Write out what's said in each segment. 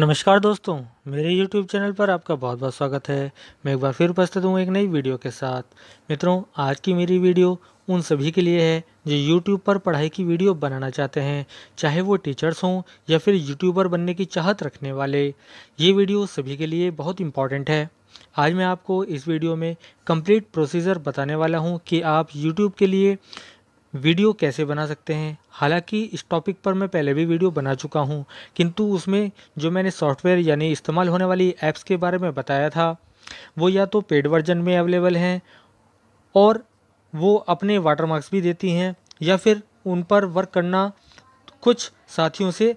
नमस्कार दोस्तों मेरे YouTube चैनल पर आपका बहुत बहुत स्वागत है मैं एक बार फिर उपस्थित हूँ एक नई वीडियो के साथ मित्रों आज की मेरी वीडियो उन सभी के लिए है जो YouTube पर पढ़ाई की वीडियो बनाना चाहते हैं चाहे वो टीचर्स हों या फिर यूट्यूबर बनने की चाहत रखने वाले ये वीडियो सभी के लिए बहुत इंपॉर्टेंट है आज मैं आपको इस वीडियो में कंप्लीट प्रोसीजर बताने वाला हूँ कि आप यूट्यूब के लिए वीडियो कैसे बना सकते हैं हालांकि इस टॉपिक पर मैं पहले भी वीडियो बना चुका हूं किंतु उसमें जो मैंने सॉफ्टवेयर यानी इस्तेमाल होने वाली ऐप्स के बारे में बताया था वो या तो पेड वर्जन में अवेलेबल हैं और वो अपने वाटरमार्क्स भी देती हैं या फिर उन पर वर्क करना कुछ साथियों से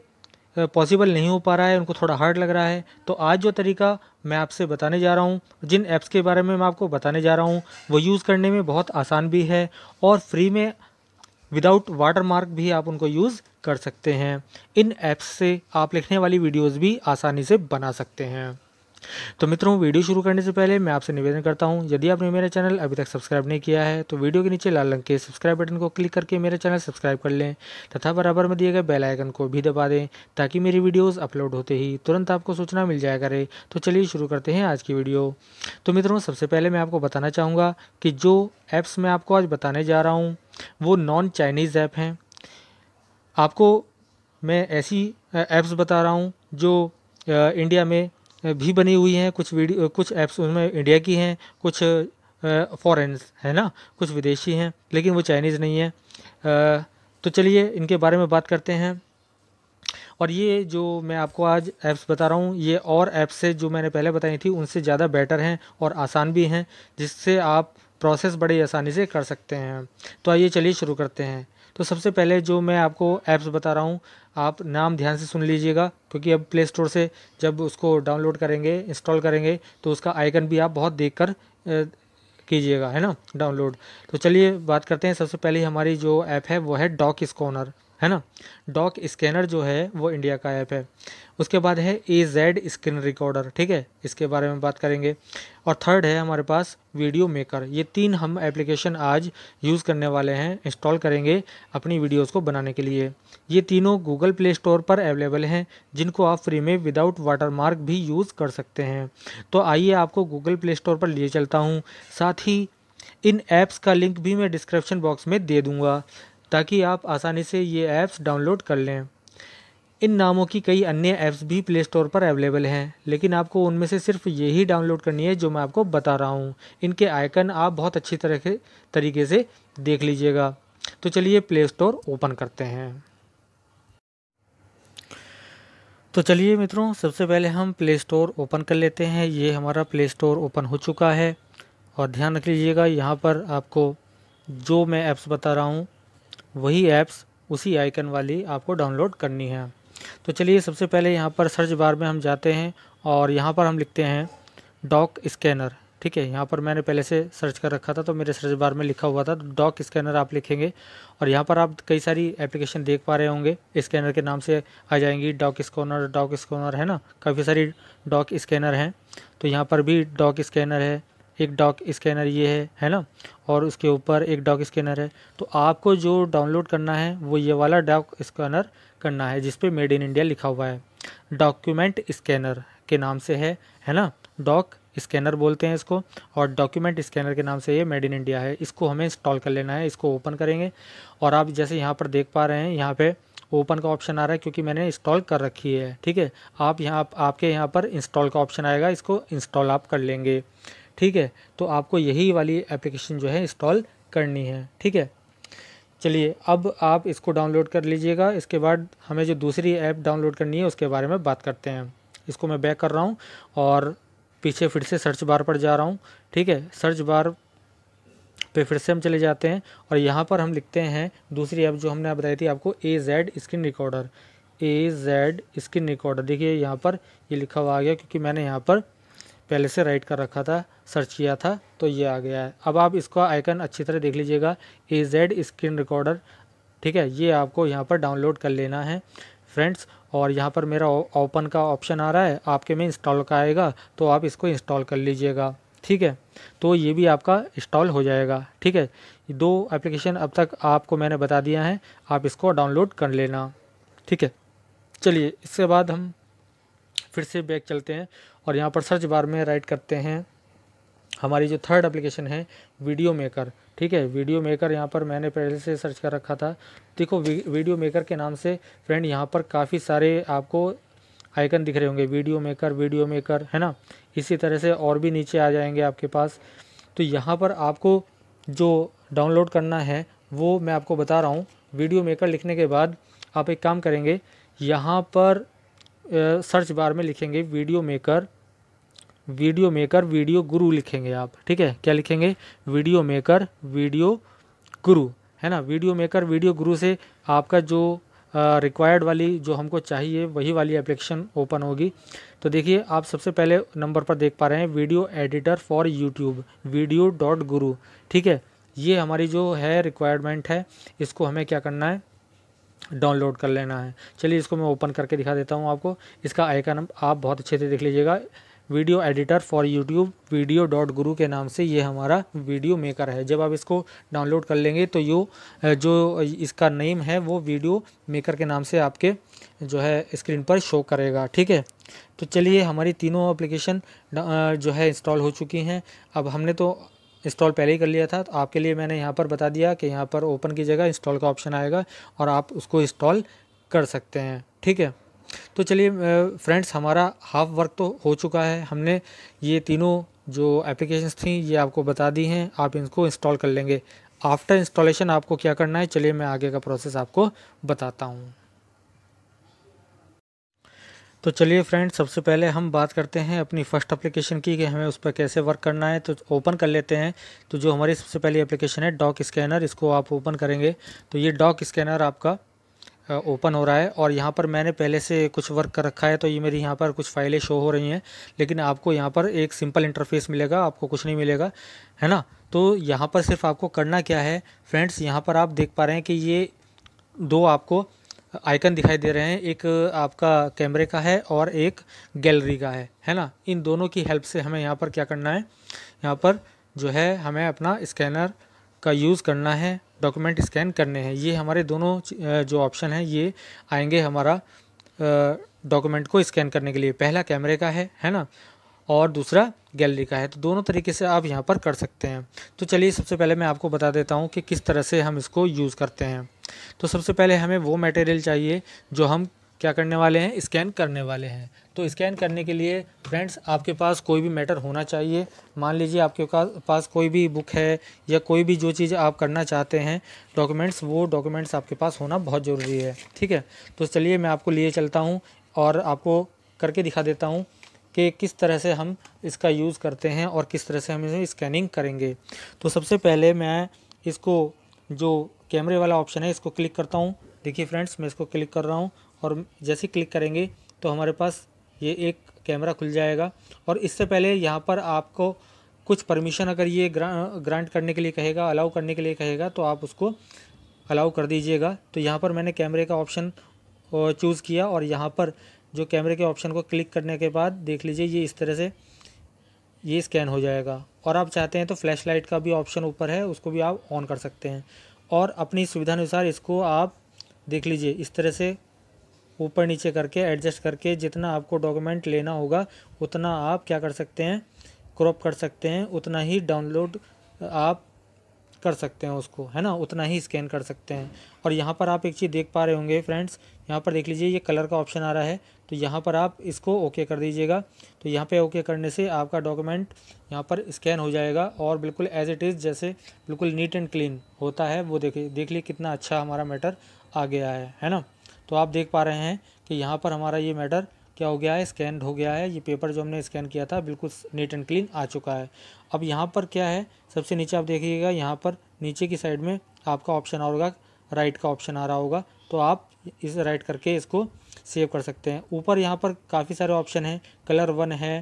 पॉसिबल नहीं हो पा रहा है उनको थोड़ा हार्ड लग रहा है तो आज जो तरीका मैं आपसे बताने जा रहा हूँ जिन ऐप्स के बारे में मैं आपको बताने जा रहा हूँ वो यूज़ करने में बहुत आसान भी है और फ्री में विदाउट वाटरमार्क भी आप उनको यूज़ कर सकते हैं इन ऐप्स से आप लिखने वाली वीडियोस भी आसानी से बना सकते हैं तो मित्रों वीडियो शुरू करने से पहले मैं आपसे निवेदन करता हूं यदि आपने मेरा चैनल अभी तक सब्सक्राइब नहीं किया है तो वीडियो के नीचे लाल रंग के सब्सक्राइब बटन को क्लिक करके मेरे चैनल सब्सक्राइब कर लें तथा बराबर में दिए गए बेल आइकन को भी दबा दें ताकि मेरी वीडियोस अपलोड होते ही तुरंत आपको सूचना मिल जाया करे तो चलिए शुरू करते हैं आज की वीडियो तो मित्रों सबसे पहले मैं आपको बताना चाहूँगा कि जो ऐप्स मैं आपको आज बताने जा रहा हूँ वो नॉन चाइनीज़ ऐप हैं आपको मैं ऐसी ऐप्स बता रहा हूँ जो इंडिया में भी बनी हुई हैं कुछ वीडियो कुछ ऐप्स उनमें इंडिया की हैं कुछ फॉरन है ना कुछ विदेशी हैं लेकिन वो चाइनीज़ नहीं है तो चलिए इनके बारे में बात करते हैं और ये जो मैं आपको आज ऐप्स बता रहा हूँ ये और ऐप्स से जो मैंने पहले बताई थी उनसे ज़्यादा बेटर हैं और आसान भी हैं जिससे आप प्रोसेस बड़ी आसानी से कर सकते हैं तो आइए चलिए शुरू करते हैं तो सबसे पहले जो मैं आपको ऐप्स बता रहा हूँ आप नाम ध्यान से सुन लीजिएगा क्योंकि अब प्ले स्टोर से जब उसको डाउनलोड करेंगे इंस्टॉल करेंगे तो उसका आइकन भी आप बहुत देख कर कीजिएगा है ना डाउनलोड तो चलिए बात करते हैं सबसे पहले हमारी जो ऐप है वो है डॉक स्कोनर है ना डॉक स्कैनर जो है वो इंडिया का ऐप है उसके बाद है ए जेड स्क्रीन रिकॉर्डर ठीक है इसके बारे में बात करेंगे और थर्ड है हमारे पास वीडियो मेकर ये तीन हम एप्लीकेशन आज यूज़ करने वाले हैं इंस्टॉल करेंगे अपनी वीडियोस को बनाने के लिए ये तीनों गूगल प्ले स्टोर पर अवेलेबल हैं जिनको आप फ्री में विदाउट वाटरमार्क भी यूज़ कर सकते हैं तो आइए आपको गूगल प्ले स्टोर पर लिए चलता हूँ साथ ही इन ऐप्स का लिंक भी मैं डिस्क्रिप्शन बॉक्स में दे दूँगा ताकि आप आसानी से ये ऐप्स डाउनलोड कर लें इन नामों की कई अन्य ऐप्स भी प्ले स्टोर पर अवेलेबल हैं लेकिन आपको उनमें से सिर्फ यही डाउनलोड करनी है जो मैं आपको बता रहा हूँ इनके आइकन आप बहुत अच्छी तरह के तरीके से देख लीजिएगा तो चलिए प्ले स्टोर ओपन करते हैं तो चलिए मित्रों सबसे पहले हम प्ले स्टोर ओपन कर लेते हैं ये हमारा प्ले स्टोर ओपन हो चुका है और ध्यान रख लीजिएगा यहाँ पर आपको जो मैं ऐप्स बता रहा हूँ वही ऐप्स उसी आइकन वाली आपको डाउनलोड करनी है तो चलिए सबसे पहले यहाँ पर सर्च बार में हम जाते हैं और यहाँ पर हम लिखते हैं डॉक स्कैनर ठीक है यहाँ पर मैंने पहले से सर्च कर रखा था तो मेरे सर्च बार में लिखा हुआ था तो डॉक स्कैनर आप लिखेंगे और यहाँ पर आप कई सारी एप्लीकेशन देख पा रहे होंगे स्कैनर के नाम से आ जाएंगी डॉक स्कैनर डॉक स्कैनर है ना काफ़ी सारी डॉक स्कैनर हैं तो यहाँ पर भी डॉक स्कैनर है एक डॉक स्कैनर ये है है ना और उसके ऊपर एक डॉक स्कैनर है तो आपको जो डाउनलोड करना है वो ये वाला डॉक स्कैनर करना है जिस मेड इन इंडिया लिखा हुआ है डॉक्यूमेंट स्कैनर के नाम से है है ना डॉक स्कैनर बोलते हैं इसको और डॉक्यूमेंट स्कैनर के नाम से ये मेड इन इंडिया है इसको हमें इंस्टॉल कर लेना है इसको ओपन करेंगे और आप जैसे यहाँ पर देख पा रहे हैं यहाँ पर ओपन का ऑप्शन आ रहा है क्योंकि मैंने इंस्टॉल कर रखी है ठीक है आप यहाँ आपके यहाँ पर इंस्टॉल का ऑप्शन आएगा इसको इंस्टॉल आप कर लेंगे ठीक है तो आपको यही वाली एप्लीकेशन जो है इंस्टॉल करनी है ठीक है चलिए अब आप इसको डाउनलोड कर लीजिएगा इसके बाद हमें जो दूसरी ऐप डाउनलोड करनी है उसके बारे में बात करते हैं इसको मैं बैक कर रहा हूँ और पीछे फिर से सर्च बार पर जा रहा हूँ ठीक है सर्च बार पे फिर से हम चले जाते हैं और यहाँ पर हम लिखते हैं दूसरी ऐप जो हमने बताई थी आपको A Z screen recorder A Z screen recorder देखिए यहाँ पर ये यह लिखा हुआ आ गया क्योंकि मैंने यहाँ पर पहले से राइट कर रखा था सर्च किया था तो ये आ गया है अब आप इसका आइकन अच्छी तरह देख लीजिएगा ए जेड स्क्रीन रिकॉर्डर ठीक है ये आपको यहाँ पर डाउनलोड कर लेना है फ्रेंड्स और यहाँ पर मेरा ओपन का ऑप्शन आ रहा है आपके में इंस्टॉल का आएगा तो आप इसको इंस्टॉल कर लीजिएगा ठीक है तो ये भी आपका इंस्टॉल हो जाएगा ठीक है दो एप्लीकेशन अब तक आपको मैंने बता दिया है आप इसको डाउनलोड कर लेना ठीक है चलिए इसके बाद हम फिर से बैक चलते हैं और यहाँ पर सर्च बार में राइट करते हैं हमारी जो थर्ड एप्लीकेशन है वीडियो मेकर ठीक है वीडियो मेकर यहाँ पर मैंने पहले से सर्च कर रखा था देखो वीडियो मेकर के नाम से फ्रेंड यहाँ पर काफ़ी सारे आपको आइकन दिख रहे होंगे वीडियो मेकर वीडियो मेकर है ना इसी तरह से और भी नीचे आ जाएंगे आपके पास तो यहाँ पर आपको जो डाउनलोड करना है वो मैं आपको बता रहा हूँ वीडियो मेकर लिखने के बाद आप एक काम करेंगे यहाँ पर सर्च बार में लिखेंगे video maker video maker video guru लिखेंगे आप ठीक है क्या लिखेंगे वीडियो मेकर वीडियो गुरु है ना वीडियो मेकर वीडियो गुरु से आपका जो रिक्वायर्ड वाली जो हमको चाहिए वही वाली एप्लीकेशन ओपन होगी तो देखिए आप सबसे पहले नंबर पर देख पा रहे हैं video editor for YouTube video dot guru ठीक है ये हमारी जो है रिक्वायरमेंट है इसको हमें क्या करना है डाउनलोड कर लेना है चलिए इसको मैं ओपन करके दिखा देता हूँ आपको इसका आइकन आप बहुत अच्छे से देख लीजिएगा video editor for YouTube video dot guru के नाम से ये हमारा वीडियो मेकर है जब आप इसको डाउनलोड कर लेंगे तो यू जो इसका नेम है वो वीडियो मेकर के नाम से आपके जो है स्क्रीन पर शो करेगा ठीक है तो चलिए हमारी तीनों एप्लीकेशन जो है इंस्टॉल हो चुकी हैं अब हमने तो इंस्टॉल पहले ही कर लिया था तो आपके लिए मैंने यहाँ पर बता दिया कि यहाँ पर ओपन की जगह इंस्टॉल का ऑप्शन आएगा और आप उसको इंस्टॉल कर सकते हैं ठीक है तो चलिए फ्रेंड्स हमारा हाफ वर्क तो हो चुका है हमने ये तीनों जो एप्लीकेशंस थी ये आपको बता दी हैं आप इनको इंस्टॉल कर लेंगे आफ्टर इंस्टॉलेशन आपको क्या करना है चलिए मैं आगे का प्रोसेस आपको बताता हूँ तो चलिए फ्रेंड सबसे पहले हम बात करते हैं अपनी फ़र्स्ट एप्लीकेशन की कि हमें उस पर कैसे वर्क करना है तो ओपन कर लेते हैं तो जो हमारी सबसे पहली एप्लीकेशन है डॉक स्कैनर इसको आप ओपन करेंगे तो ये डॉक स्कैनर आपका ओपन हो रहा है और यहाँ पर मैंने पहले से कुछ वर्क कर रखा है तो ये मेरी यहाँ पर कुछ फाइलें शो हो रही हैं लेकिन आपको यहाँ पर एक सिंपल इंटरफेस मिलेगा आपको कुछ नहीं मिलेगा है ना तो यहाँ पर सिर्फ आपको करना क्या है फ्रेंड्स यहाँ पर आप देख पा रहे हैं कि ये दो आपको आइकन दिखाई दे रहे हैं एक आपका कैमरे का है और एक गैलरी का है है ना इन दोनों की हेल्प से हमें यहाँ पर क्या करना है यहाँ पर जो है हमें अपना स्कैनर का यूज़ करना है डॉक्यूमेंट स्कैन करने हैं ये हमारे दोनों जो ऑप्शन हैं ये आएंगे हमारा डॉक्यूमेंट को स्कैन करने के लिए पहला कैमरे का है है ना और दूसरा गैलरी का है तो दोनों तरीके से आप यहाँ पर कर सकते हैं तो चलिए सबसे पहले मैं आपको बता देता हूँ कि किस तरह से हम इसको यूज़ करते हैं तो सबसे पहले हमें वो मटेरियल चाहिए जो हम क्या करने वाले हैं स्कैन करने वाले हैं तो स्कैन करने के लिए फ्रेंड्स आपके पास कोई भी मैटर होना चाहिए मान लीजिए आपके पास कोई भी बुक है या कोई भी जो चीज़ आप करना चाहते हैं डॉक्यूमेंट्स वो डॉक्यूमेंट्स आपके पास होना बहुत ज़रूरी है ठीक है तो चलिए मैं आपको लिए चलता हूँ और आपको करके दिखा देता हूँ कि किस तरह से हम इसका यूज़ करते हैं और किस तरह से हम इसे स्कैनिंग करेंगे तो सबसे पहले मैं इसको जो कैमरे वाला ऑप्शन है इसको क्लिक करता हूँ देखिए फ्रेंड्स मैं इसको क्लिक कर रहा हूँ और जैसे क्लिक करेंगे तो हमारे पास ये एक कैमरा खुल जाएगा और इससे पहले यहाँ पर आपको कुछ परमिशन अगर ये ग्रांट करने के लिए कहेगा अलाउ करने के लिए कहेगा तो आप उसको अलाउ कर दीजिएगा तो यहाँ पर मैंने कैमरे का ऑप्शन चूज़ किया और यहाँ पर जो कैमरे के ऑप्शन को क्लिक करने के बाद देख लीजिए ये इस तरह से ये स्कैन हो जाएगा और आप चाहते हैं तो फ्लैश लाइट का भी ऑप्शन ऊपर है उसको भी आप ऑन कर सकते हैं और अपनी सुविधा अनुसार इसको आप देख लीजिए इस तरह से ऊपर नीचे करके एडजस्ट करके जितना आपको डॉक्यूमेंट लेना होगा उतना आप क्या कर सकते हैं क्रॉप कर सकते हैं उतना ही डाउनलोड आप कर सकते हैं उसको है ना उतना ही स्कैन कर सकते हैं और यहाँ पर आप एक चीज़ देख पा रहे होंगे फ्रेंड्स यहाँ पर देख लीजिए ये कलर का ऑप्शन आ रहा है तो यहाँ पर आप इसको ओके कर दीजिएगा तो यहाँ पे ओके करने से आपका डॉक्यूमेंट यहाँ पर स्कैन हो जाएगा और बिल्कुल एज इट इज़ जैसे बिल्कुल नीट एंड क्लीन होता है वो देखिए देख लीजिए कितना अच्छा हमारा मैटर आ गया है है ना तो आप देख पा रहे हैं कि यहाँ पर हमारा ये मैटर क्या हो गया है स्कैन हो गया है ये पेपर जो हमने स्कैन किया था बिल्कुल नीट एंड क्लीन आ चुका है अब यहाँ पर क्या है सबसे नीचे आप देखिएगा यहाँ पर नीचे की साइड में आपका ऑप्शन आ होगा राइट का ऑप्शन आ रहा होगा तो आप इस राइट करके इसको सेव कर सकते हैं ऊपर यहाँ पर काफ़ी सारे ऑप्शन हैं कलर वन है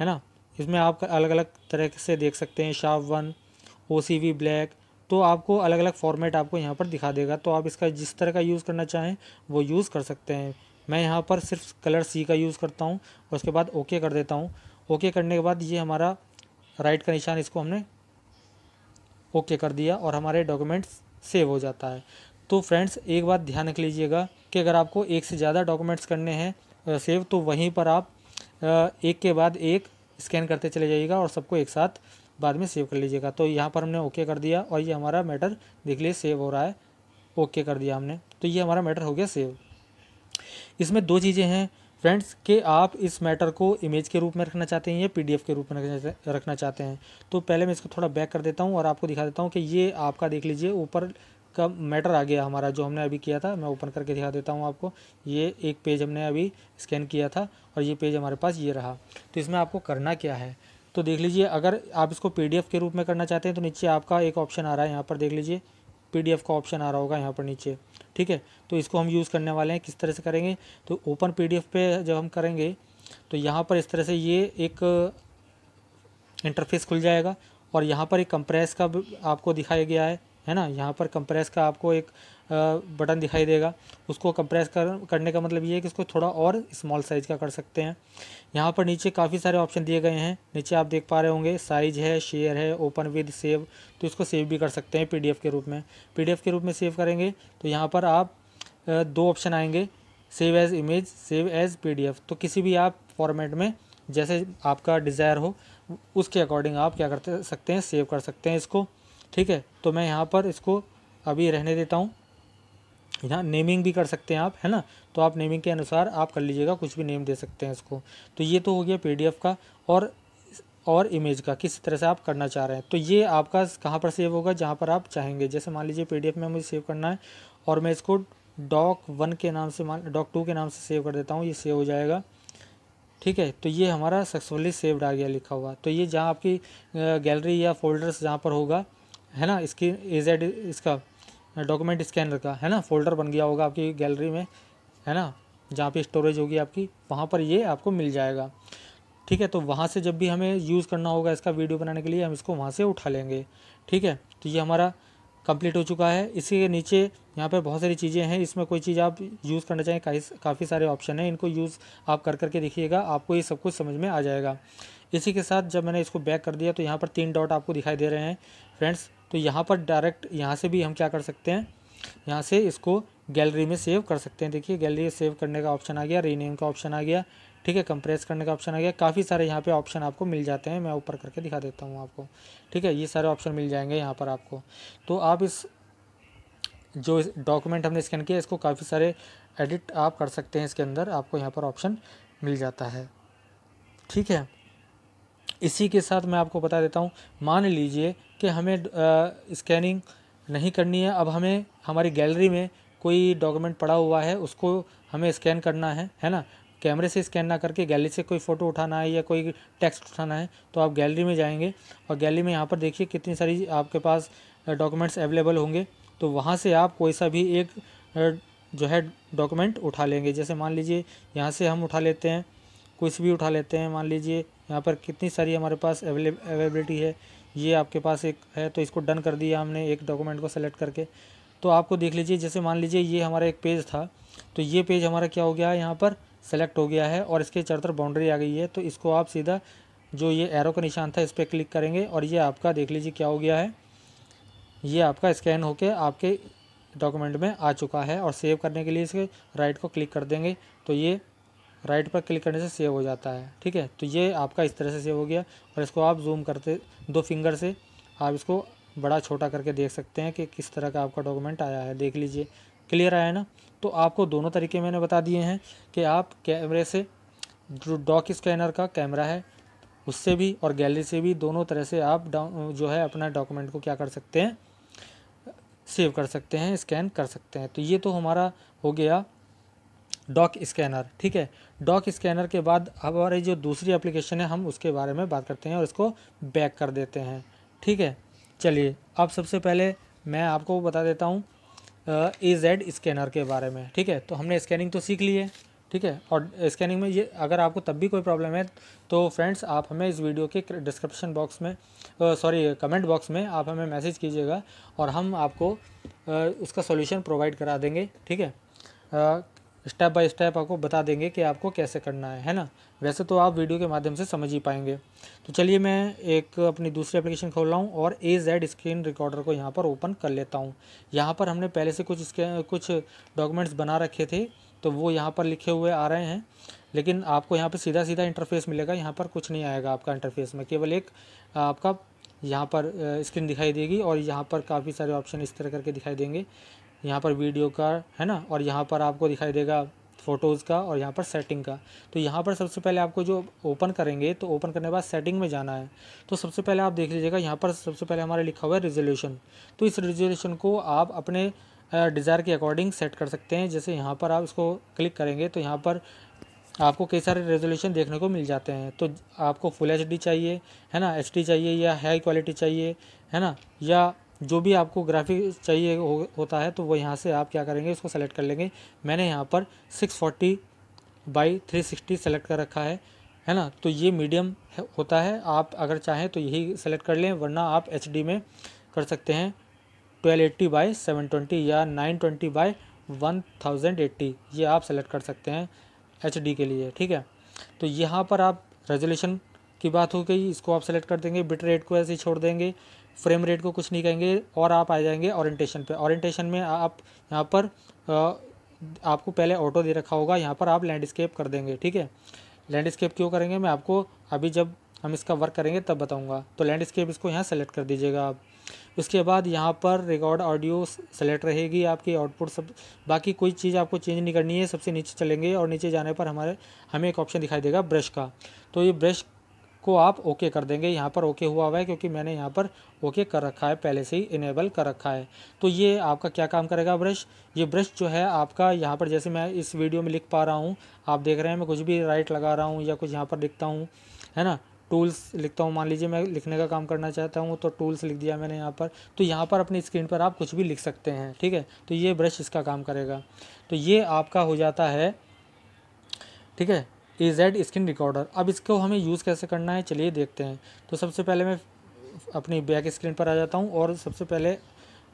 है ना इसमें आप अलग अलग तरह से देख सकते हैं शार्प वन ओ ब्लैक तो आपको अलग अलग फॉर्मेट आपको यहाँ पर दिखा देगा तो आप इसका जिस तरह का यूज़ करना चाहें वो यूज़ कर सकते हैं मैं यहाँ पर सिर्फ कलर सी का यूज़ करता हूँ और उसके बाद ओके कर देता हूँ ओके करने के बाद ये हमारा राइट का निशान इसको हमने ओके कर दिया और हमारे डॉक्यूमेंट्स सेव हो जाता है तो फ्रेंड्स एक बात ध्यान रख लीजिएगा कि अगर आपको एक से ज़्यादा डॉक्यूमेंट्स करने हैं सेव तो वहीं पर आप एक के बाद एक स्कैन करते चले जाइएगा और सबको एक साथ बाद में सेव कर लीजिएगा तो यहाँ पर हमने ओके कर दिया और ये हमारा मैटर देख लिए सेव हो रहा है ओके कर दिया हमने तो ये हमारा मैटर हो गया सेव इसमें दो चीज़ें हैं फ्रेंड्स के आप इस मैटर को इमेज के रूप में रखना चाहते हैं या पीडीएफ के रूप में रखना चाहते हैं तो पहले मैं इसको थोड़ा बैक कर देता हूँ और आपको दिखा देता हूँ कि ये आपका देख लीजिए ऊपर का मैटर आ गया हमारा जो हमने अभी किया था मैं ओपन करके दिखा देता हूँ आपको ये एक पेज हमने अभी स्कैन किया था और ये पेज हमारे पास ये रहा तो इसमें आपको करना क्या है तो देख लीजिए अगर आप इसको पी के रूप में करना चाहते हैं तो नीचे आपका एक ऑप्शन आ रहा है यहाँ पर देख लीजिए पी का ऑप्शन आ रहा होगा यहाँ पर नीचे ठीक है तो इसको हम यूज़ करने वाले हैं किस तरह से करेंगे तो ओपन पी पे जब हम करेंगे तो यहाँ पर इस तरह से ये एक इंटरफेस खुल जाएगा और यहाँ पर एक कंप्रेस का आपको दिखाया गया है है ना यहाँ पर कंप्रेस का आपको एक बटन दिखाई देगा उसको कंप्रेस कर करने का मतलब ये है कि इसको थोड़ा और स्मॉल साइज़ का कर सकते हैं यहाँ पर नीचे काफ़ी सारे ऑप्शन दिए गए हैं नीचे आप देख पा रहे होंगे साइज है शेयर है ओपन विद सेव तो इसको सेव भी कर सकते हैं पी के रूप में पी के रूप में सेव करेंगे तो यहाँ पर आप दो ऑप्शन आएंगे save as image save as P तो किसी भी आप फॉर्मेट में जैसे आपका डिज़ायर हो उसके अकॉर्डिंग आप क्या कर सकते हैं सेव कर सकते हैं इसको ठीक है तो मैं यहाँ पर इसको अभी रहने देता हूँ यहाँ नेमिंग भी कर सकते हैं आप है ना तो आप नेमिंग के अनुसार आप कर लीजिएगा कुछ भी नेम दे सकते हैं इसको तो ये तो हो गया पी का और और इमेज का किस तरह से आप करना चाह रहे हैं तो ये आपका कहाँ पर सेव होगा जहाँ पर आप चाहेंगे जैसे मान लीजिए पी में मुझे सेव करना है और मैं इसको डॉक वन के नाम से मान डॉक टू के नाम से सेव कर देता हूँ ये सेव हो जाएगा ठीक है तो ये हमारा सक्सेसफुली सेव्ड आ गया लिखा हुआ तो ये जहाँ आपकी गैलरी या फोल्डर्स जहाँ पर होगा है ना इसकी एजेड इसका डॉक्यूमेंट स्कैनर का है ना फोल्डर बन गया होगा आपकी गैलरी में है ना जहाँ पे स्टोरेज होगी आपकी वहाँ पर ये आपको मिल जाएगा ठीक है तो वहाँ से जब भी हमें यूज़ करना होगा इसका वीडियो बनाने के लिए हम इसको वहाँ से उठा लेंगे ठीक है तो ये हमारा कंप्लीट हो चुका है इसी के नीचे यहाँ पर बहुत सारी चीज़ें हैं इसमें कोई चीज़ आप यूज़ करना चाहें काफ़ी सारे ऑप्शन हैं इनको यूज़ आप कर करके देखिएगा आपको ये सब कुछ समझ में आ जाएगा इसी के साथ जब मैंने इसको बैक कर दिया तो यहाँ पर तीन डॉट आपको दिखाई दे रहे हैं फ्रेंड्स तो यहाँ पर डायरेक्ट यहाँ से भी हम क्या कर सकते हैं यहाँ से इसको गैलरी में सेव कर सकते हैं देखिए गैलरी में सेव करने का ऑप्शन आ गया रीनेम का ऑप्शन आ गया ठीक है कंप्रेस करने का ऑप्शन आ गया काफ़ी सारे यहाँ पे ऑप्शन आपको मिल जाते हैं मैं ऊपर करके दिखा देता हूँ आपको ठीक है ये सारे ऑप्शन मिल जाएंगे यहाँ पर आपको तो आप इस जो डॉक्यूमेंट हमने स्कैन किया इसको काफ़ी सारे एडिट आप कर सकते हैं इसके अंदर आपको यहाँ पर ऑप्शन मिल जाता है ठीक है इसी के साथ मैं आपको बता देता हूँ मान लीजिए कि हमें स्कैनिंग नहीं करनी है अब हमें हमारी गैलरी में कोई डॉक्यूमेंट पड़ा हुआ है उसको हमें स्कैन करना है है ना कैमरे से स्कैन ना करके गैलरी से कोई फ़ोटो उठाना है या कोई टेक्स्ट उठाना है तो आप गैलरी में जाएंगे और गैलरी में यहाँ पर देखिए कितनी सारी आपके पास डॉक्यूमेंट्स अवेलेबल होंगे तो वहाँ से आप कोई सा भी एक जो है डॉक्यूमेंट उठा लेंगे जैसे मान लीजिए यहाँ से हम उठा लेते हैं कुछ भी उठा लेते हैं मान लीजिए यहाँ पर कितनी सारी हमारे पास अवेलेबिलिटी है ये आपके पास एक है तो इसको डन कर दिया हमने एक डॉक्यूमेंट को सेलेक्ट करके तो आपको देख लीजिए जैसे मान लीजिए ये हमारा एक पेज था तो ये पेज हमारा क्या हो गया है यहाँ पर सेलेक्ट हो गया है और इसके चारों तरफ बाउंड्री आ गई है तो इसको आप सीधा जो ये एरो का निशान था इस पर क्लिक करेंगे और ये आपका देख लीजिए क्या हो गया है ये आपका स्कैन होके आपके डॉक्यूमेंट में आ चुका है और सेव करने के लिए इसके राइट को क्लिक कर देंगे तो ये राइट पर क्लिक करने से सेव हो जाता है ठीक है तो ये आपका इस तरह से सेव हो गया और इसको आप जूम करते दो फिंगर से आप इसको बड़ा छोटा करके देख सकते हैं कि किस तरह का आपका डॉक्यूमेंट आया है देख लीजिए क्लियर आया ना तो आपको दोनों तरीके मैंने बता दिए हैं कि आप कैमरे से जो डॉक स्कैनर का कैमरा है उससे भी और गैलरी से भी दोनों तरह से आप जो है अपना डॉक्यूमेंट को क्या कर सकते हैं सेव कर सकते हैं स्कैन कर सकते हैं तो ये तो हमारा हो गया डॉक स्कैनर ठीक है डॉक स्कैनर के बाद हमारी जो दूसरी एप्लीकेशन है हम उसके बारे में बात करते हैं और इसको बैक कर देते हैं ठीक है चलिए अब सबसे पहले मैं आपको बता देता हूँ ए जेड स्कैनर के बारे में ठीक है तो हमने स्कैनिंग तो सीख ली है ठीक है और स्कैनिंग में ये अगर आपको तब भी कोई प्रॉब्लम है तो फ्रेंड्स आप हमें इस वीडियो के डिस्क्रिप्शन बॉक्स में सॉरी कमेंट बॉक्स में आप हमें मैसेज कीजिएगा और हम आपको आ, उसका सॉल्यूशन प्रोवाइड करा देंगे ठीक है स्टेप बाय स्टेप आपको बता देंगे कि आपको कैसे करना है है ना वैसे तो आप वीडियो के माध्यम से समझ ही पाएंगे तो चलिए मैं एक अपनी दूसरी एप्लीकेशन खोल रहा हूँ और ए जेड स्क्रीन रिकॉर्डर को यहाँ पर ओपन कर लेता हूँ यहाँ पर हमने पहले से कुछ इसके कुछ डॉक्यूमेंट्स बना रखे थे तो वो यहाँ पर लिखे हुए आ रहे हैं लेकिन आपको यहाँ पर सीधा सीधा इंटरफेस मिलेगा यहाँ पर कुछ नहीं आएगा आपका इंटरफेस में केवल एक आपका यहाँ पर स्क्रीन दिखाई देगी और यहाँ पर काफ़ी सारे ऑप्शन इस तरह करके दिखाई देंगे यहाँ पर वीडियो का है ना और यहाँ पर आपको दिखाई देगा फ़ोटोज़ का और यहाँ पर सेटिंग का तो यहाँ पर सबसे पहले आपको जो ओपन करेंगे तो ओपन करने के बाद सेटिंग में जाना है तो सबसे पहले आप देख लीजिएगा यहाँ पर सबसे पहले हमारे लिखा हुआ है रिजोल्यूशन तो इस रिजोल्यूशन को आप अपने डिज़ायर के अकॉर्डिंग सेट कर सकते हैं जैसे यहाँ पर आप इसको क्लिक करेंगे तो यहाँ पर आपको कई सारे रेजोल्यूशन देखने को मिल जाते हैं तो आपको फुल एच चाहिए है ना एच चाहिए या हाई क्वालिटी चाहिए है ना या जो भी आपको ग्राफिक चाहिए हो, होता है तो वो यहाँ से आप क्या करेंगे उसको सेलेक्ट कर लेंगे मैंने यहाँ पर 640 फोर्टी बाई थ्री सेलेक्ट कर रखा है है ना तो ये मीडियम होता है आप अगर चाहें तो यही सेलेक्ट कर लें वरना आप एच में कर सकते हैं twelve eighty by seven twenty या nine twenty by one thousand eighty ये आप सेलेक्ट कर सकते हैं एच के लिए ठीक है तो यहाँ पर आप रेजोल्यूशन की बात हो गई इसको आप सेलेक्ट कर देंगे बिट रेट को ऐसे ही छोड़ देंगे फ्रेम रेट को कुछ नहीं कहेंगे और आप आ जाएंगे ऑरेंटेशन पे ऑरेंटेशन में आप यहाँ पर आपको पहले ऑटो दे रखा होगा यहाँ पर आप लैंडस्केप कर देंगे ठीक है लैंडस्केप क्यों करेंगे मैं आपको अभी जब हम इसका वर्क करेंगे तब बताऊँगा तो लैंडस्केप इसको यहाँ सेलेक्ट कर दीजिएगा आप उसके बाद यहाँ पर रिकॉर्ड ऑडियो सेलेक्ट रहेगी आपकी आउटपुट सब बाकी कोई चीज़ आपको चेंज नहीं करनी है सबसे नीचे चलेंगे और नीचे जाने पर हमारे हमें एक ऑप्शन दिखाई देगा ब्रश का तो ये ब्रश को आप ओके कर देंगे यहाँ पर ओके हुआ हुआ है क्योंकि मैंने यहाँ पर ओके कर रखा है पहले से ही इनेबल कर रखा है तो ये आपका क्या काम करेगा ब्रश ये ब्रश जो है आपका यहाँ पर जैसे मैं इस वीडियो में लिख पा रहा हूँ आप देख रहे हैं मैं कुछ भी राइट लगा रहा हूँ या कुछ यहाँ पर लिखता हूँ है ना टूल्स लिखता हूँ मान लीजिए मैं लिखने का काम करना चाहता हूँ तो टूल्स लिख दिया मैंने यहाँ पर तो यहाँ पर अपनी स्क्रीन पर आप कुछ भी लिख सकते हैं ठीक है तो ये ब्रश इसका काम करेगा तो ये आपका हो जाता है ठीक है ए जेड स्क्रीन रिकॉर्डर अब इसको हमें यूज़ कैसे करना है चलिए देखते हैं तो सबसे पहले मैं अपनी बैक स्क्रीन पर आ जाता हूँ और सबसे पहले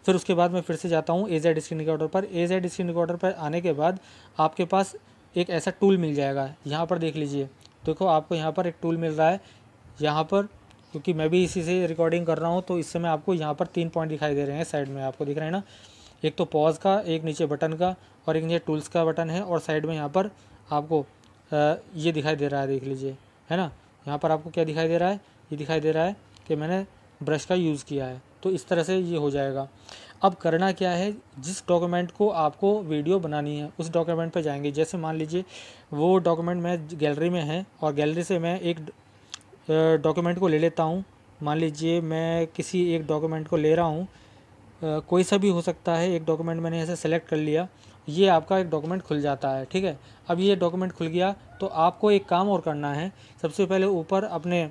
फिर उसके बाद मैं फिर से जाता हूँ ए जेड स्क्रीन रिकॉर्डर पर ए जेड स्क्रीन रिकॉर्डर पर आने के बाद आपके पास एक ऐसा टूल मिल जाएगा यहाँ पर देख लीजिए देखो आपको यहाँ पर एक टूल मिल रहा है यहाँ पर क्योंकि मैं भी इसी से रिकॉर्डिंग कर रहा हूँ तो इस समय आपको यहाँ पर तीन पॉइंट दिखाई दे रहे हैं साइड में आपको दिख रहे हैं ना एक तो पॉज का एक नीचे बटन का और एक नीचे टूल्स का बटन है और साइड में यहाँ पर आपको ये दिखाई दे रहा है देख लीजिए है ना यहाँ पर आपको क्या दिखाई दे रहा है ये दिखाई दे रहा है कि मैंने ब्रश का यूज़ किया है तो इस तरह से ये हो जाएगा अब करना क्या है जिस डॉक्यूमेंट को आपको वीडियो बनानी है उस डॉक्यूमेंट पर जाएंगे जैसे मान लीजिए वो डॉक्यूमेंट मैं गैलरी में है और गैलरी से मैं एक डॉक्यूमेंट को ले लेता हूँ मान लीजिए मैं किसी एक डॉक्यूमेंट को ले रहा हूँ कोई सा भी हो सकता है एक डॉक्यूमेंट मैंने ऐसे सेलेक्ट कर लिया ये आपका एक डॉक्यूमेंट खुल जाता है ठीक है अब ये डॉक्यूमेंट खुल गया तो आपको एक काम और करना है सबसे पहले ऊपर अपने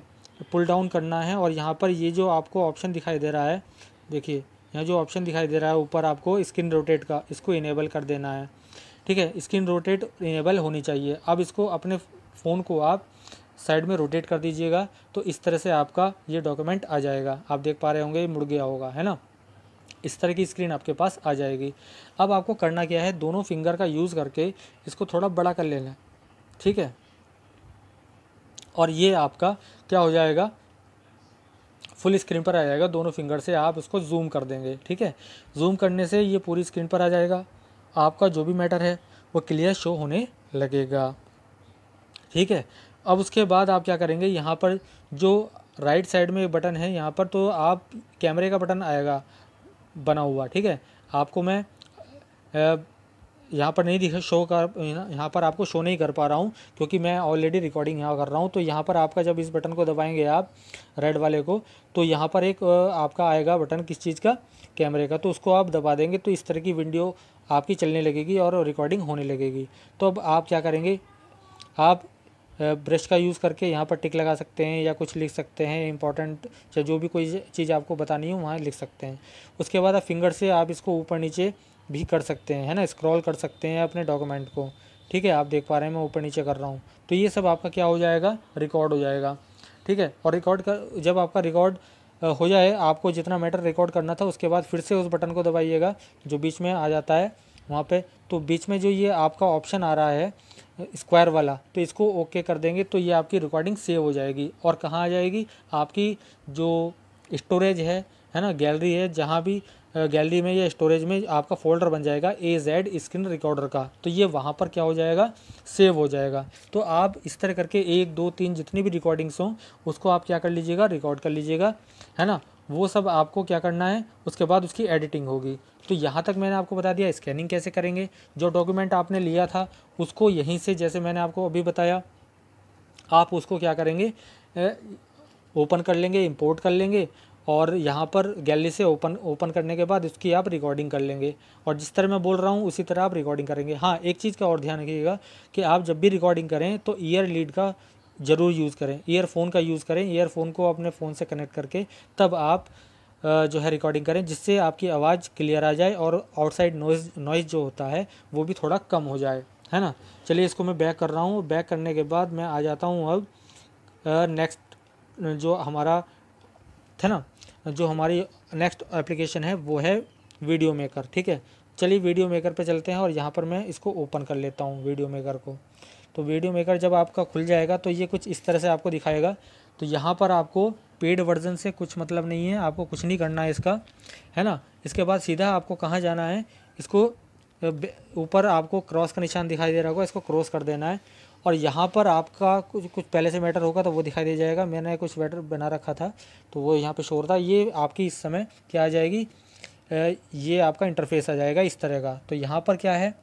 पुल डाउन करना है और यहाँ पर ये जो आपको ऑप्शन दिखाई दे रहा है देखिए यहाँ जो ऑप्शन दिखाई दे रहा है ऊपर आपको स्क्रीन रोटेट का इसको इनेबल कर देना है ठीक है स्क्रीन रोटेट इनेबल होनी चाहिए अब इसको अपने फ़ोन को आप साइड में रोटेट कर दीजिएगा तो इस तरह से आपका ये डॉक्यूमेंट आ जाएगा आप देख पा रहे होंगे ये मुड़ गया होगा है ना इस तरह की स्क्रीन आपके पास आ जाएगी अब आपको करना क्या है दोनों फिंगर का यूज़ करके इसको थोड़ा बड़ा कर लेना ठीक है और ये आपका क्या हो जाएगा फुल स्क्रीन पर आ जाएगा दोनों फिंगर से आप इसको जूम कर देंगे ठीक है जूम करने से ये पूरी स्क्रीन पर आ जाएगा आपका जो भी मैटर है वो क्लियर शो होने लगेगा ठीक है अब उसके बाद आप क्या करेंगे यहाँ पर जो राइट साइड में बटन है यहाँ पर तो आप कैमरे का बटन आएगा बना हुआ ठीक है आपको मैं यहाँ पर नहीं दिखा शो कर यहाँ पर आपको शो नहीं कर पा रहा हूँ क्योंकि मैं ऑलरेडी रिकॉर्डिंग यहाँ कर रहा हूँ तो यहाँ पर आपका जब इस बटन को दबाएंगे आप रेड वाले को तो यहाँ पर एक आपका आएगा बटन किस चीज़ का कैमरे का तो उसको आप दबा देंगे तो इस तरह की वीडियो आपकी चलने लगेगी और रिकॉर्डिंग होने लगेगी तो अब आप क्या करेंगे आप ब्रश का यूज़ करके यहाँ पर टिक लगा सकते हैं या कुछ लिख सकते हैं इंपॉर्टेंट या जो भी कोई चीज़ आपको बतानी हो वहाँ लिख सकते हैं उसके बाद आप फिंगर से आप इसको ऊपर नीचे भी कर सकते हैं है ना स्क्रॉल कर सकते हैं अपने डॉक्यूमेंट को ठीक है आप देख पा रहे हैं मैं ऊपर नीचे कर रहा हूँ तो ये सब आपका क्या हो जाएगा रिकॉर्ड हो जाएगा ठीक है और रिकॉर्ड कर जब आपका रिकॉर्ड हो जाए आपको जितना मैटर रिकॉर्ड करना था उसके बाद फिर से उस बटन को दबाइएगा जो बीच में आ जाता है वहाँ पे तो बीच में जो ये आपका ऑप्शन आ रहा है स्क्वायर वाला तो इसको ओके कर देंगे तो ये आपकी रिकॉर्डिंग सेव हो जाएगी और कहाँ आ जाएगी आपकी जो स्टोरेज है है ना गैलरी है जहाँ भी गैलरी में या स्टोरेज में आपका फोल्डर बन जाएगा ए जेड स्क्रीन रिकॉर्डर का तो ये वहाँ पर क्या हो जाएगा सेव हो जाएगा तो आप इस तरह करके एक दो तीन जितनी भी रिकॉर्डिंग्स हों उसको आप क्या कर लीजिएगा रिकॉर्ड कर लीजिएगा है ना वो सब आपको क्या करना है उसके बाद उसकी एडिटिंग होगी तो यहाँ तक मैंने आपको बता दिया स्कैनिंग कैसे करेंगे जो डॉक्यूमेंट आपने लिया था उसको यहीं से जैसे मैंने आपको अभी बताया आप उसको क्या करेंगे ओपन कर लेंगे इंपोर्ट कर लेंगे और यहाँ पर गैलरी से ओपन ओपन करने के बाद उसकी आप रिकॉर्डिंग कर लेंगे और जिस तरह मैं बोल रहा हूँ उसी तरह आप रिकॉर्डिंग करेंगे हाँ एक चीज़ का और ध्यान रखिएगा कि आप जब भी रिकॉर्डिंग करें तो ईयर लीड का ज़रूर यूज़ करें ईयरफोन का यूज़ करें ईयरफोन को अपने फ़ोन से कनेक्ट करके तब आप जो है रिकॉर्डिंग करें जिससे आपकी आवाज़ क्लियर आ जाए और आउटसाइड नॉइज़ नॉइज़ जो होता है वो भी थोड़ा कम हो जाए है ना चलिए इसको मैं बैक कर रहा हूँ बैक करने के बाद मैं आ जाता हूँ अब नेक्स्ट जो हमारा है ना जो हमारी नेक्स्ट एप्लीकेशन है वो है वीडियो मेकर ठीक है चलिए वीडियो मेकर पे चलते हैं और यहाँ पर मैं इसको ओपन कर लेता हूँ वीडियो मेकर को तो वीडियो मेकर जब आपका खुल जाएगा तो ये कुछ इस तरह से आपको दिखाएगा तो यहाँ पर आपको पेड वर्जन से कुछ मतलब नहीं है आपको कुछ नहीं करना है इसका है ना इसके बाद सीधा आपको कहाँ जाना है इसको ऊपर आपको क्रॉस का निशान दिखाई दे रहा होगा इसको क्रॉस कर देना है और यहाँ पर आपका कुछ कुछ पहले से मैटर होगा तो वो दिखाई दे जाएगा मैंने कुछ मैटर बना रखा था तो वो यहाँ पे शोर था ये आपकी इस समय क्या आ जाएगी ये आपका इंटरफेस आ जाएगा इस तरह का तो यहाँ पर क्या है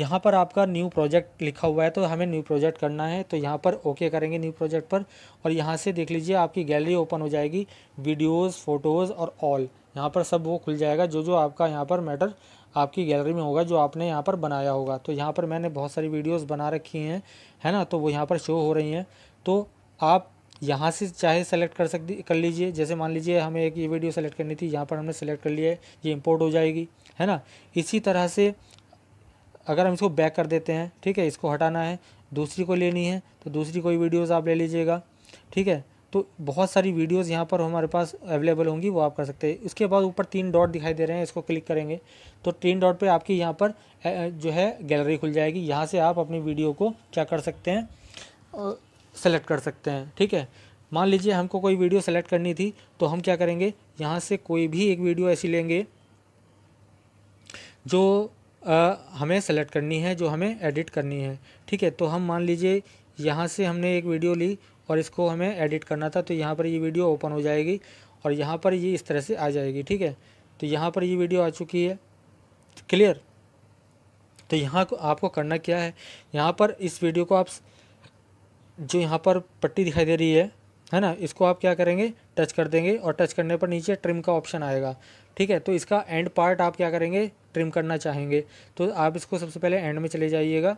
यहाँ पर आपका न्यू प्रोजेक्ट लिखा हुआ है तो हमें न्यू प्रोजेक्ट करना है तो यहाँ पर ओके करेंगे न्यू प्रोजेक्ट पर और यहाँ से देख लीजिए आपकी गैलरी ओपन हो जाएगी वीडियोज़ फ़ोटोज़ और ऑल यहाँ पर सब वो खुल जाएगा जो जो आपका यहाँ पर मैटर आपकी गैलरी में होगा जो आपने यहाँ पर बनाया होगा तो यहाँ पर मैंने बहुत सारी वीडियोज़ बना रखी हैं है ना तो वो यहाँ पर शो हो रही हैं तो आप यहाँ से चाहे सेलेक्ट कर सकती कर लीजिए जैसे मान लीजिए हमें एक ये वीडियो सेलेक्ट करनी थी यहाँ पर हमने सेलेक्ट कर लिया है ये इम्पोर्ट हो जाएगी है ना इसी तरह से अगर हम इसको बैक कर देते हैं ठीक है इसको हटाना है दूसरी को लेनी है तो दूसरी कोई वीडियोज़ आप ले लीजिएगा ठीक है तो बहुत सारी वीडियोस यहाँ पर हमारे पास अवेलेबल होंगी वो आप कर सकते हैं उसके बाद ऊपर तीन डॉट दिखाई दे रहे हैं इसको क्लिक करेंगे तो तीन डॉट पर आपकी यहाँ पर जो है गैलरी खुल जाएगी यहाँ से आप अपनी वीडियो को क्या कर सकते हैं सेलेक्ट कर सकते हैं ठीक है मान लीजिए हमको कोई वीडियो सेलेक्ट करनी थी तो हम क्या करेंगे यहाँ से कोई भी एक वीडियो ऐसी लेंगे जो हमें सेलेक्ट करनी है जो हमें एडिट करनी है ठीक है तो हम मान लीजिए यहाँ से हमने एक वीडियो ली और इसको हमें एडिट करना था तो यहाँ पर ये वीडियो ओपन हो जाएगी और यहाँ पर ये इस तरह से आ जाएगी ठीक है तो यहाँ पर ये वीडियो आ चुकी है क्लियर तो यहाँ को आपको करना क्या है यहाँ पर इस वीडियो को आप जो यहाँ पर पट्टी दिखाई दे रही है है ना इसको आप क्या करेंगे टच कर देंगे और टच करने पर नीचे ट्रिम का ऑप्शन आएगा ठीक है तो इसका एंड पार्ट आप क्या करेंगे ट्रिम करना चाहेंगे तो आप इसको सबसे पहले एंड में चले जाइएगा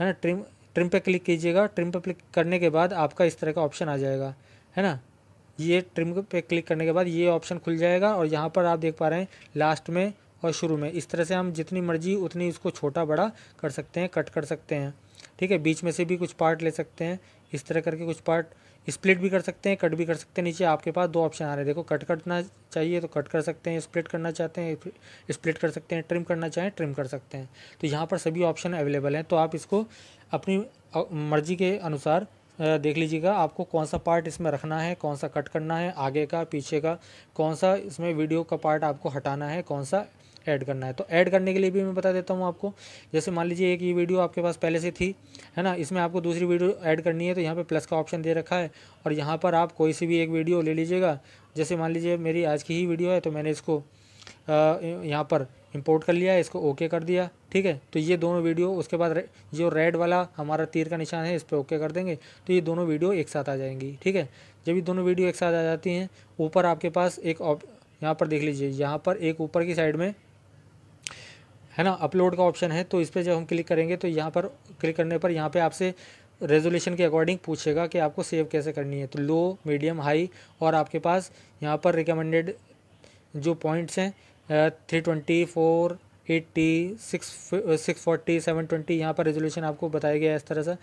है ना ट्रिम ट्रिम पे क्लिक कीजिएगा ट्रिम पे क्लिक करने के बाद आपका इस तरह का ऑप्शन आ जाएगा है ना ये ट्रिम पे क्लिक करने के बाद ये ऑप्शन खुल जाएगा और यहाँ पर आप देख पा रहे हैं लास्ट में और शुरू में इस तरह से हम जितनी मर्जी उतनी इसको छोटा बड़ा कर सकते हैं कट कर सकते हैं ठीक है बीच में से भी कुछ पार्ट ले सकते हैं इस तरह करके कुछ पार्ट स्प्लिट भी कर सकते हैं कट भी कर सकते हैं नीचे आपके पास दो ऑप्शन आ रहे हैं देखो कट करना चाहिए तो कट कर सकते हैं स्प्लिट करना चाहते हैं स्प्लिट कर सकते हैं ट्रिम करना चाहें ट्रिम कर सकते हैं तो यहाँ पर सभी ऑप्शन अवेलेबल हैं तो आप इसको अपनी मर्जी के अनुसार देख लीजिएगा आपको कौन सा पार्ट इसमें रखना है कौन सा कट करना है आगे का पीछे का कौन सा इसमें वीडियो का पार्ट आपको हटाना है कौन सा ऐड करना है तो ऐड करने के लिए भी मैं बता देता हूँ आपको जैसे मान लीजिए एक ये वीडियो आपके पास पहले से थी है ना इसमें आपको दूसरी वीडियो ऐड करनी है तो यहाँ पर प्लस का ऑप्शन दे रखा है और यहाँ पर आप कोई सी भी एक वीडियो ले लीजिएगा जैसे मान लीजिए मेरी आज की ही वीडियो है तो मैंने इसको यहाँ पर इम्पोर्ट कर लिया इसको ओके कर दिया ठीक है तो ये दोनों वीडियो उसके बाद जो रेड वाला हमारा तीर का निशान है इस पर ओके कर देंगे तो ये दोनों वीडियो एक साथ आ जाएंगी ठीक है जब ये दोनों वीडियो एक साथ आ जाती हैं ऊपर आपके पास एक यहाँ पर देख लीजिए यहाँ पर एक ऊपर की साइड में है ना अपलोड का ऑप्शन है तो इस पर जब हम क्लिक करेंगे तो यहाँ पर क्लिक करने पर यहाँ पर आपसे रेजोल्यूशन के अकॉर्डिंग पूछेगा कि आपको सेव कैसे करनी है तो लो मीडियम हाई और आपके पास यहाँ पर रिकमेंडेड जो पॉइंट्स हैं three twenty four eighty six six forty seven twenty यहाँ पर रेजोल्यूशन आपको बताया गया है इस तरह से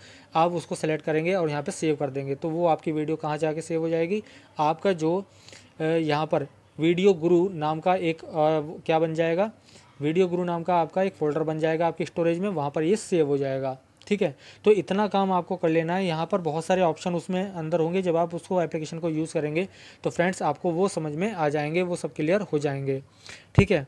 आप उसको सेलेक्ट करेंगे और यहाँ पे सेव कर देंगे तो वो आपकी वीडियो कहाँ जाके सेव हो जाएगी आपका जो यहाँ पर वीडियो गुरु नाम का एक क्या बन जाएगा वीडियो गुरु नाम का आपका एक फोल्डर बन जाएगा आपकी स्टोरेज में वहाँ पर ये सेव हो जाएगा ठीक है तो इतना काम आपको कर लेना है यहाँ पर बहुत सारे ऑप्शन उसमें अंदर होंगे जब आप उसको एप्लीकेशन को यूज़ करेंगे तो फ्रेंड्स आपको वो समझ में आ जाएंगे वो सब क्लियर हो जाएंगे ठीक है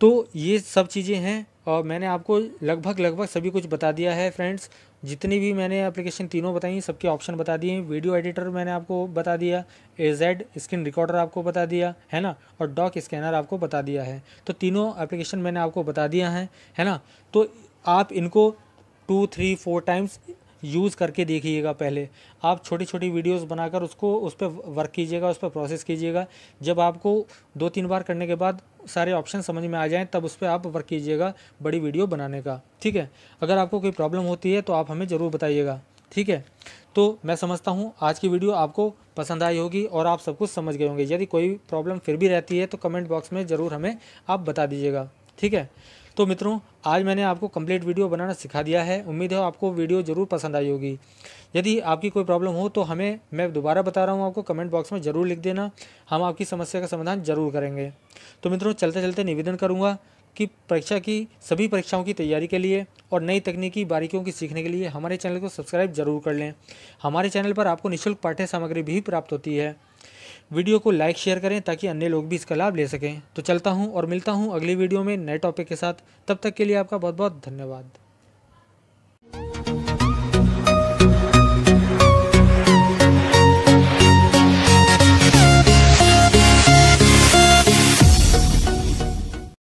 तो ये सब चीज़ें हैं और मैंने आपको लगभग लगभग सभी कुछ बता दिया है फ्रेंड्स जितनी भी मैंने एप्लीकेशन तीनों बताई सबके ऑप्शन बता दिए वीडियो एडिटर मैंने आपको बता दिया ए जेड स्क्रीन रिकॉर्डर आपको बता दिया है ना और डॉक स्कैनर आपको बता दिया है तो तीनों एप्लीकेशन मैंने आपको बता दिया है है ना तो आप इनको two three four times use करके देखिएगा पहले आप छोटी छोटी वीडियोस बनाकर उसको उस पर वर्क कीजिएगा उस पर प्रोसेस कीजिएगा जब आपको दो तीन बार करने के बाद सारे ऑप्शन समझ में आ जाएँ तब उस पर आप वर्क कीजिएगा बड़ी वीडियो बनाने का ठीक है अगर आपको कोई प्रॉब्लम होती है तो आप हमें ज़रूर बताइएगा ठीक है तो मैं समझता हूँ आज की वीडियो आपको पसंद आई होगी और आप सब कुछ समझ गए होंगे यदि कोई प्रॉब्लम फिर भी रहती है तो कमेंट बॉक्स में ज़रूर हमें आप बता दीजिएगा ठीक है तो मित्रों आज मैंने आपको कंप्लीट वीडियो बनाना सिखा दिया है उम्मीद है आपको वीडियो ज़रूर पसंद आई होगी यदि आपकी कोई प्रॉब्लम हो तो हमें मैं दोबारा बता रहा हूँ आपको कमेंट बॉक्स में ज़रूर लिख देना हम आपकी समस्या का समाधान ज़रूर करेंगे तो मित्रों चलते चलते निवेदन करूँगा कि परीक्षा की सभी परीक्षाओं की तैयारी के लिए और नई तकनीकी बारीकियों की सीखने के लिए हमारे चैनल को सब्सक्राइब जरूर कर लें हमारे चैनल पर आपको निःशुल्क पाठ्य सामग्री भी प्राप्त होती है वीडियो को लाइक शेयर करें ताकि अन्य लोग भी इसका लाभ ले सकें तो चलता हूँ और मिलता हूँ अगली वीडियो में नए टॉपिक के साथ तब तक के लिए आपका बहुत बहुत धन्यवाद